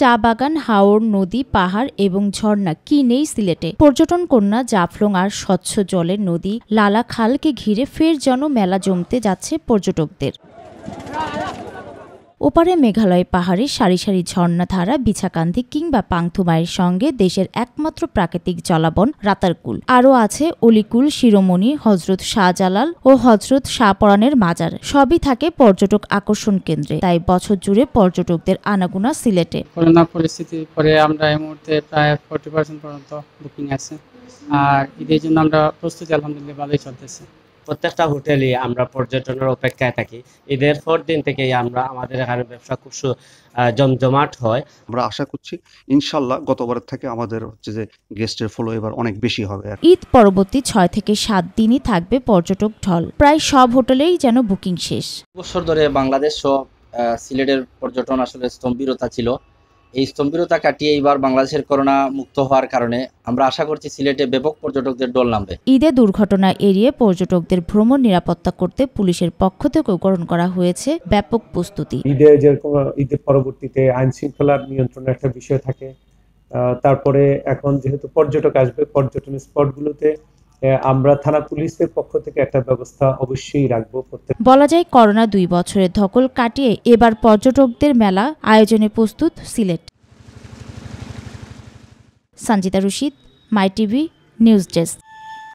চা বাগান হাওর নদী পাহাড় এবং ঝর্ণা কি নেই সিলেটে পর্যটন কন্যা জাফলং আর স্বচ্ছ জলের নদী লালা খালকে ঘিরে ফের যেন মেলা জমতে যাচ্ছে পর্যটকদের ওপারে মেঘালয় পাহাড়ে সারি সারি ঝর্ণাধারা বিছাকান্দি কিংবা পাংথুমায়ের সঙ্গে দেশের একমাত্র প্রাকৃতিক জলাবন রাতারকুল আরও আছে অলিকুল শিরোমণি হজরত শাহজালাল ও হজরত শাহপরানের মাজার সবই থাকে পর্যটক আকর্ষণ কেন্দ্রে তাই বছর জুড়ে পর্যটকদের আনাগুনা সিলেটে করোনা পরিস্থিতির পরে আমরা এই মুহূর্তে প্রায় ফোরটি পার্সেন্ট পর্যন্ত বুকিং আছে আর ঈদের জন্য আমরা প্রস্তুতি আলহামদুলিল্লাহ ভালোই চলতেছে প্রত্যেকটা হোটেলই আমরা পর্যটনের অপেক্ষায় থাকি ঈদের পর দিন থেকেই আমরা আমাদের এখানে ব্যবসা খুব জমজমাট হয় আমরা আশা করছি ইনশাল্লাহ গতবারের থেকে আমাদের হচ্ছে যে গেস্টের ফলো এবার অনেক বেশি হবে ঈদ পরবর্তী ছয় থেকে সাত দিনই থাকবে পর্যটক ঢল প্রায় সব হোটেলেই যেন বুকিং শেষ বছর ধরে বাংলাদেশ সব সিলেটের পর্যটন আসলে স্তম্ভিরতা ছিল এই স্তম্ভীরতা কাটিয়ে এবার বাংলাদেশের করোনা মুক্ত হওয়ার কারণে আমরা আশা করছি সিলেটে ব্যাপক পর্যটকদের ডোল নামবে ঈদে দুর্ঘটনা এড়িয়ে পর্যটকদের ভ্রমণ নিরাপত্তা করতে পুলিশের পক্ষ থেকে গ্রহণ করা হয়েছে ব্যাপক প্রস্তুতি ঈদে যেরকম ঈদের পরবর্তীতে আইন শৃঙ্খলার নিয়ন্ত্রণের একটা বিষয় থাকে তারপরে এখন যেহেতু পর্যটক আসবে পর্যটন স্পটগুলোতে আমরা থানা পুলিশের পক্ষ থেকে একটা ব্যবস্থা অবশ্যই রাখবো বলা যায় করোনা দুই বছরের ধকল কাটিয়ে এবার পর্যটকদের মেলা আয়োজনে প্রস্তুত Sylhet Sanjita Rashid my TV news desk